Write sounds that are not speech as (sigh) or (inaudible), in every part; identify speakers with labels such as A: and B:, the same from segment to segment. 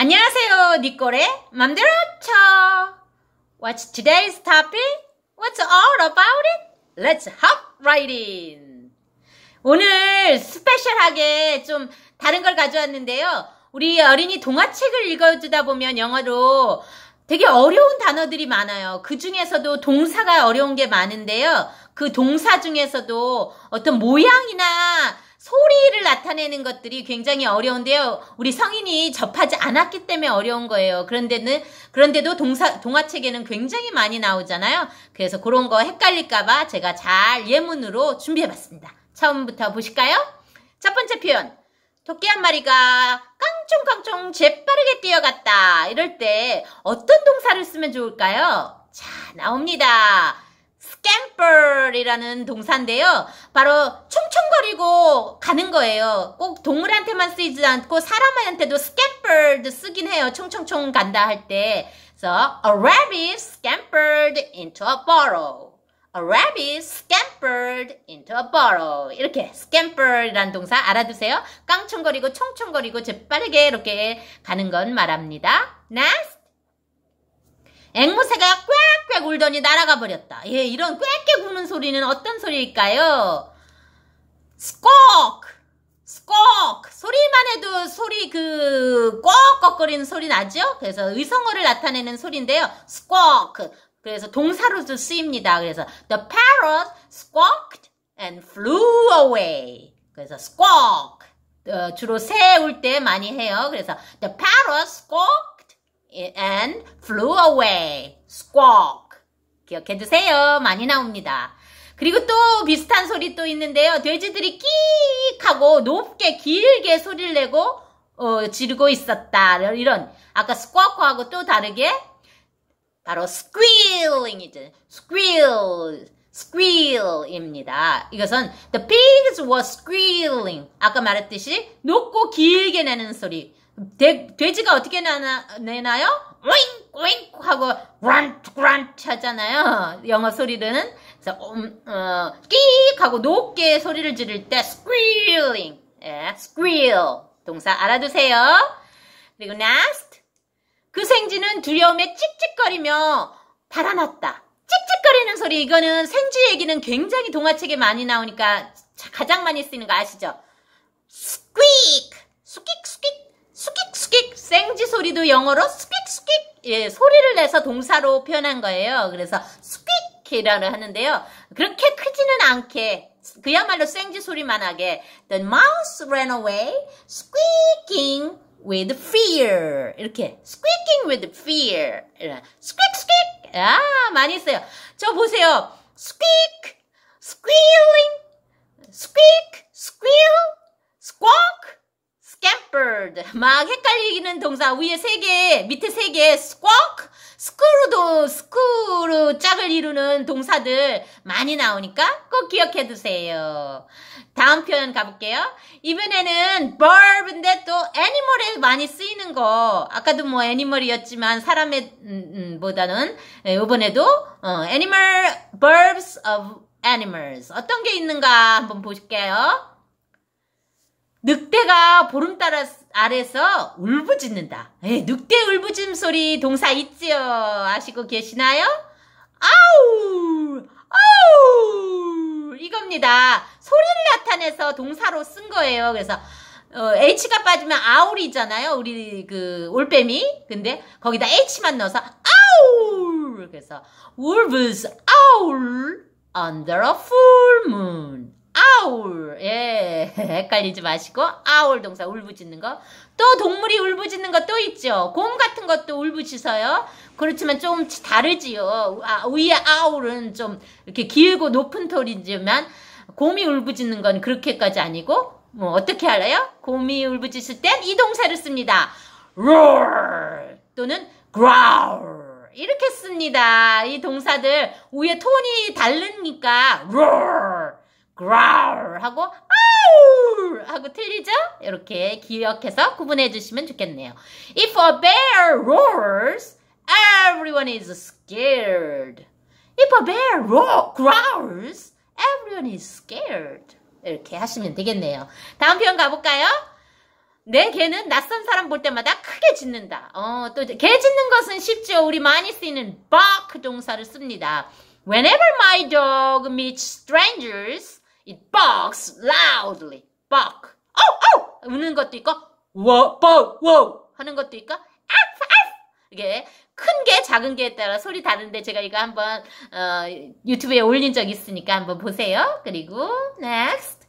A: 안녕하세요. 니콜의 맘대로 쳐. What's today's topic? What's all about it? Let's hop right in. 오늘 스페셜하게 좀 다른 걸 가져왔는데요. 우리 어린이 동화책을 읽어주다 보면 영어로 되게 어려운 단어들이 많아요. 그 중에서도 동사가 어려운 게 많은데요. 그 동사 중에서도 어떤 모양이나 소리를 나타내는 것들이 굉장히 어려운데요. 우리 성인이 접하지 않았기 때문에 어려운 거예요. 그런데는 그런데도 동사 동화책에는 굉장히 많이 나오잖아요. 그래서 그런 거 헷갈릴까 봐 제가 잘 예문으로 준비해 봤습니다. 처음부터 보실까요? 첫 번째 표현. 토끼 한 마리가 깡총깡총 재빠르게 뛰어갔다. 이럴 때 어떤 동사를 쓰면 좋을까요? 자, 나옵니다. 땡벌이라는 동사인데요. 바로 총총거리고 가는 거예요. 꼭 동물한테만 쓰이지 않고 사람한테도 s c a m p e r e 쓰긴 해요. 총총총 간다 할 때. 그래서 so, a rabbit scampered into a burrow. A rabbit scampered into a burrow. 이렇게 scamper란 동사 알아두세요. 깡총거리고 총총거리고 재빠르게 이렇게 가는 건 말합니다. Next. 앵무새가 꽤 꽥꽥 울더니 날아가 버렸다. 예, 이런 꽥꽥 우는 소리는 어떤 소리일까요? 스콕! 스콕! 소리만 해도 소리 그 꺽꺽거리는 소리 나죠? 그래서 의성어를 나타내는 소리인데요. 스콕! 그래서 동사로도 쓰입니다. 그래서 the parrot squawked and flew away. 그래서 squawk 어, 주로 새 울 때 많이 해요. 그래서 the parrot squawked and flew away. squawk 기억해 두세요. 많이 나옵니다. 그리고 또 비슷한 소리 또 있는데요. 돼지들이 끼익 하고 높게 길게 소리를 내고 어, 지르고 있었다. 이런 아까 스쿼크하고또 다르게 바로 스 q u e 이죠스 q u e 입니다 이것은 the pigs were squealing. 아까 말했듯이 높고 길게 내는 소리. 돼, 돼지가 어떻게 내나, 내나요? 오잉, 오잉 하고 그란트 그란트 하잖아요. 영어 소리는 그래서 음, 어, 끼익 하고 높게 소리를 지를 때스 q u e a l 예, s q u 동사 알아두세요. 그리고 last 그 생쥐는 두려움에 찍찍거리며 달아났다. 찍찍거리는 소리 이거는 생쥐 얘기는 굉장히 동화책에 많이 나오니까 가장 많이 쓰이는 거 아시죠? 스퀴익 스킥스퀴 수끽수끽 생쥐 소리도 영어로 수끽수끽 예, 소리를 내서 동사로 표현한 거예요. 그래서 수끽이라고 하는데요. 그렇게 크지는 않게 그야말로 생쥐 소리만 하게 The mouse ran away squeaking with fear 이렇게 squeaking with fear squeak squeak 아 많이 써요. 저 보세요. squeak squealing squeak squeal squawk scampered 막 헷갈리는 동사 위에 세 개, 밑에 세 개, squawk, 스크루도 스크루 짝을 이루는 동사들 많이 나오니까 꼭 기억해 두세요. 다음 표현 가볼게요. 이번에는 verb인데 또 animal에 많이 쓰이는 거. 아까도 뭐 animal이었지만 사람의 음, 음 보다는 예, 이번에도 어, animal verbs of animals 어떤 게 있는가 한번 보실게요. 늑대가 보름 아래서 울부짖는다. 에이, 예, 늑대 울부짖음 소리 동사 있지요? 아시고 계시나요? 아우! 아우! 이겁니다. 소리를 나타내서 동사로 쓴 거예요. 그래서 어, H가 빠지면 아울이잖아요. 우리 그 올빼미. 근데 거기다 H만 넣어서 아우 그래서 울부스 아울 s howl under a full moon. 아울. 예. 헷갈리지 마시고 아울 동사 울부짖는 거. 또 동물이 울부짖는 것도 있죠. 곰 같은 것도 울부짖어요. 그렇지만 좀 다르지요. 아, 위에 아울은 좀 이렇게 길고 높은 털이지만 곰이 울부짖는 건 그렇게까지 아니고 뭐 어떻게 알아요? 곰이 울부짖을 땐 이 동사를 씁니다. roar 또는 growl 이렇게 씁니다. 이 동사들 위에 톤이 다르니까 roar growl 하고 아우 하고 틀리죠? 이렇게 기억해서 구분해 주시면 좋겠네요. If a bear roars, everyone is scared. If a bear roar, growls, everyone is scared. 이렇게 하시면 되겠네요. 다음 표현 가볼까요? 내 개는 낯선 사람 볼 때마다 크게 짖는다. 어, 또개 짖는 것은 쉽죠. 우리 많이 쓰이는 bark 동사를 씁니다. Whenever my dog meets strangers, It barks loudly. bark. 어, 어! 우는 것도 있고 와, 뻑, 와 하는 것도 있고 아프, 아프! 이게 큰 게 작은 게에 따라 소리 다른데 제가 이거 한번 어, 유튜브에 올린 적 있으니까 한번 보세요. 그리고 next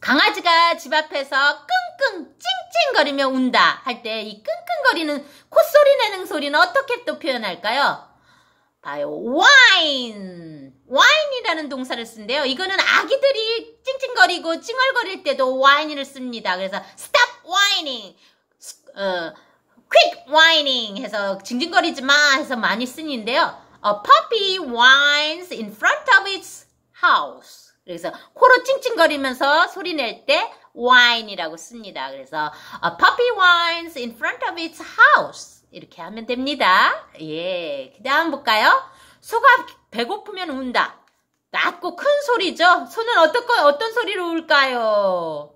A: 강아지가 집 앞에서 끙끙 찡찡거리며 운다 할 때 이 끙끙거리는 콧소리 내는 소리는 어떻게 또 표현할까요? 봐요. wine. wine이라는 동사를 쓴데요 이거는 아기들이 찡찡거리고 찡얼거릴 때도 wine을 씁니다. 그래서 stop whining. 어, quick whining 해서 징징거리지 마 해서 많이 쓰는데요. A puppy whines in front of its house. 그래서 코로 찡찡거리면서 소리 낼때 whine이라고 씁니다. 그래서 a puppy whines in front of its house. 이렇게 하면 됩니다. 예, 그 다음 볼까요? 소가 배고프면 운다. 낮고 큰 소리죠. 소는 어떤, 어떤 소리로 울까요?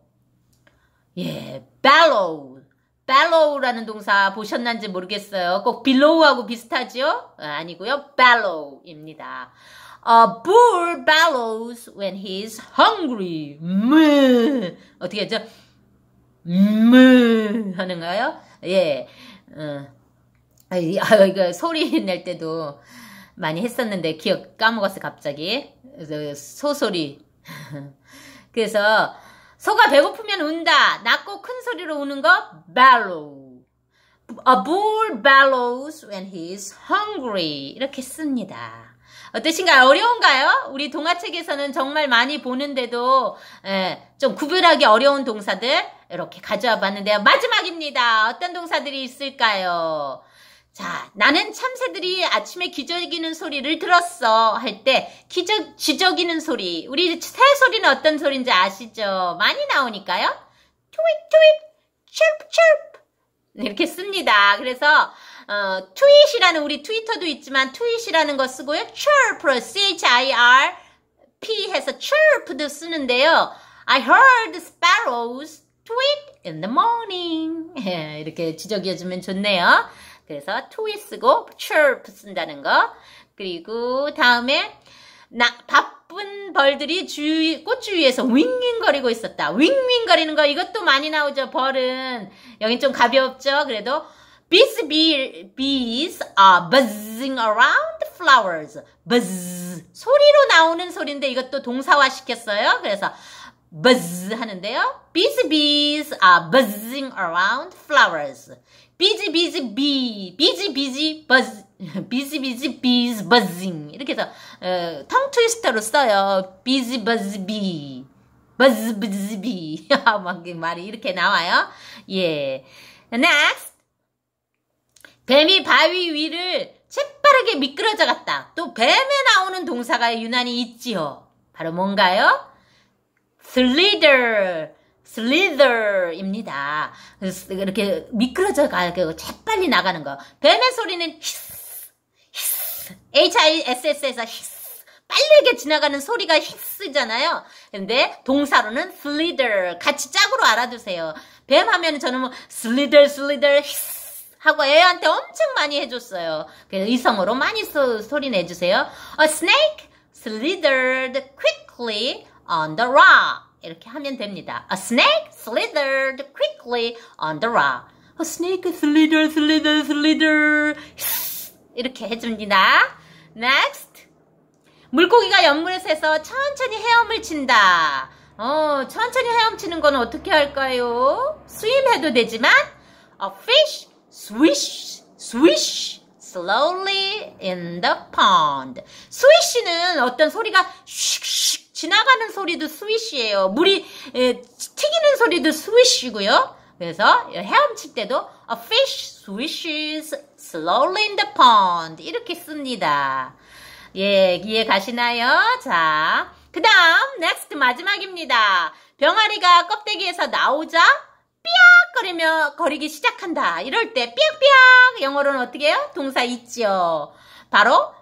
A: 예, bellow. bellow라는 동사 보셨는지 모르겠어요. 꼭 bellow하고 비슷하죠? 아, 아니고요. bellow입니다. A 어, bull bellows when he's hungry. 음, 어떻게 하죠? 음, 하는 가요 예. 어. 아, 그러니 아, 소리 낼 때도 많이 했었는데 기억 까먹었어 갑자기 소소리 (laughs) 그래서 소가 배고프면 운다 낮고 큰 소리로 우는 거 bellow a bull bellows when he s hungry 이렇게 씁니다 어떠신가요? 어려운가요? 우리 동화책에서는 정말 많이 보는데도 에, 예, 좀 구별하기 어려운 동사들 이렇게 가져와 봤는데요. 마지막입니다. 어떤 동사들이 있을까요? 자, 나는 참새들이 아침에 기저귀는 소리를 들었어 할때 기저 지저귀는 소리. 우리 새 소리는 어떤 소리인지 아시죠? 많이 나오니까요. 트윗 트윗 츄프 츄프 이렇게 씁니다. 그래서 어, 트윗이라는 우리 트위터도 있지만 트윗이라는 거 쓰고요. chirp, c-h-i-r, p 해서 c h i 도 쓰는데요. I heard sparrows tweet in the morning. (laughs) 이렇게 지적해주면 좋네요. 그래서 to에 쓰고 chirp 쓴다는 거. 그리고 다음에 나, 바쁜 벌들이 주위, 꽃주위에서 윙윙거리고 있었다. 윙윙거리는 거 이것도 많이 나오죠. 벌은 여긴 좀 가볍죠. 그래도 bees, bee, bees are buzzing around flowers. buzz 소리로 나오는 소리인데 이것도 동사화 시켰어요. 그래서 buzz 하는데요. Busy bees are buzzing around flowers. Busy busy bee, busy busy buzz, busy busy bees buzzing 이렇게 해서 어, 텅 트위스터로 써요. Busy buzz bee, buzz buzz bee 막 말이 이렇게 나와요. 예. Next, 뱀이 바위 위를 재빠르게 미끄러져 갔다. 또 뱀에 나오는 동사가 유난히 있지요. 바로 뭔가요? slither, slither입니다. 이렇게 미끄러져 가고 재빨리 나가는 거. 뱀의 소리는 히스, 히스, H-I-S-S에서 히스. 빨리게 지나가는 소리가 히스잖아요. 근데 동사로는 slither. 같이 짝으로 알아두세요. 뱀 하면 저는 뭐 slither, slither, 히스. 하고 애한테 엄청 많이 해줬어요. 이성으로 많이 소, 소리 내주세요. A snake slithered quickly on the rock. 이렇게 하면 됩니다. A snake slithered quickly on the rock. A snake s l i t h e r s l i t h e r s l i t h e r 이렇게 해줍니다. Next. 물고기가 연못에서 천천히 헤엄을 친다. 어, 천천히 헤엄치는 건 어떻게 할까요? 스 w 해도 되지만 a fish swish swish slowly in the pond. swish는 어떤 소리가 슉 지나가는 소리도 스위시예요. 물이 에, 튀기는 소리도 스위시고요. 그래서 헤엄칠 때도 a fish swishes slowly in the pond 이렇게 씁니다. 예, 이해 가시나요? 자, 그 다음 next 마지막입니다. 병아리가 껍데기에서 나오자 삐약거리며 거리기 시작한다. 이럴 때 삐약삐약 영어로는 어떻게 해요? 동사 있죠. 바로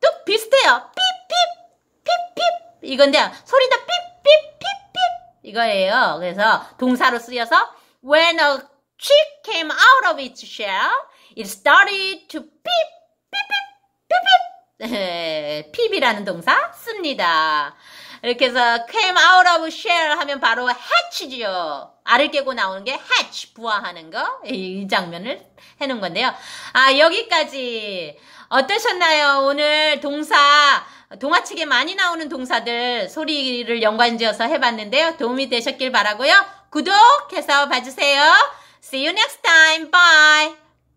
A: 뚝 비슷해요. 삐삐 이건데 소리도 삐삐 삐삐 이거예요. 그래서 동사로 쓰여서 When a chick came out of its shell, it started to beep, beep, beep, beep, beep. 핍이라는 동사 씁니다. 이렇게 해서 came out of shell 하면 바로 hatch죠. 알을 깨고 나오는 게 hatch, 부화하는 거. 이 장면을 해놓은 건데요. 아, 여기까지. 어떠셨나요? 오늘 동사 동화책에 많이 나오는 동사들 소리를 연관지어서 해봤는데요. 도움이 되셨길 바라고요. 구독해서 봐주세요. See you next time. Bye.